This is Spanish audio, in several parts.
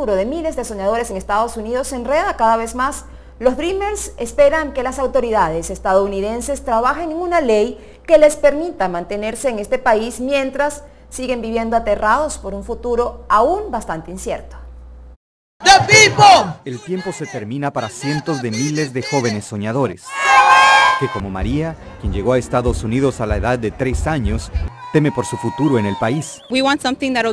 futuro de miles de soñadores en Estados Unidos se enreda cada vez más. Los Dreamers esperan que las autoridades estadounidenses trabajen en una ley que les permita mantenerse en este país mientras siguen viviendo aterrados por un futuro aún bastante incierto. El tiempo se termina para cientos de miles de jóvenes soñadores, que como María, quien llegó a Estados Unidos a la edad de tres años, teme por su futuro en el país.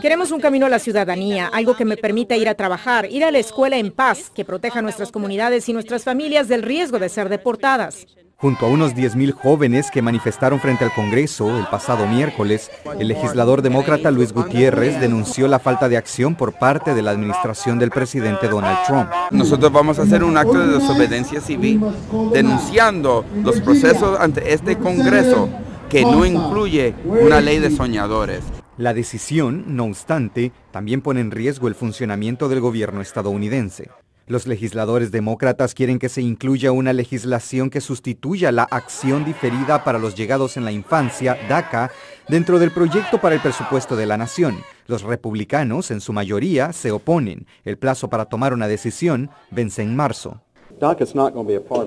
Queremos un camino a la ciudadanía, algo que me permita ir a trabajar, ir a la escuela en paz, que proteja nuestras comunidades y nuestras familias del riesgo de ser deportadas. Junto a unos 10.000 jóvenes que manifestaron frente al Congreso el pasado miércoles, el legislador demócrata Luis Gutiérrez denunció la falta de acción por parte de la administración del presidente Donald Trump. Nosotros vamos a hacer un acto de desobediencia civil denunciando los procesos ante este Congreso que no incluye una ley de soñadores. La decisión, no obstante, también pone en riesgo el funcionamiento del gobierno estadounidense. Los legisladores demócratas quieren que se incluya una legislación que sustituya la acción diferida para los llegados en la infancia, DACA, dentro del proyecto para el presupuesto de la nación. Los republicanos, en su mayoría, se oponen. El plazo para tomar una decisión vence en marzo.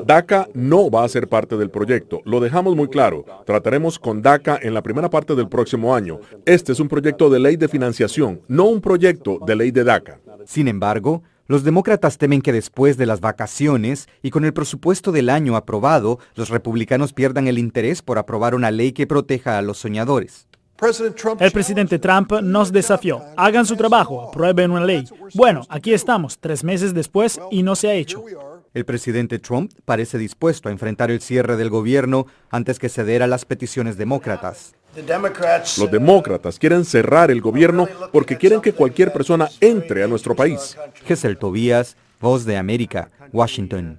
DACA no va a ser parte del proyecto, lo dejamos muy claro. Trataremos con DACA en la primera parte del próximo año. Este es un proyecto de ley de financiación, no un proyecto de ley de DACA. Sin embargo, los demócratas temen que después de las vacaciones y con el presupuesto del año aprobado, los republicanos pierdan el interés por aprobar una ley que proteja a los soñadores. El presidente Trump nos desafió. Hagan su trabajo, aprueben una ley. Bueno, aquí estamos, tres meses después, y no se ha hecho. El presidente Trump parece dispuesto a enfrentar el cierre del gobierno antes que ceder a las peticiones demócratas. Los demócratas quieren cerrar el gobierno porque quieren que cualquier persona entre a nuestro país. Gesel Tobías, Voz de América, Washington.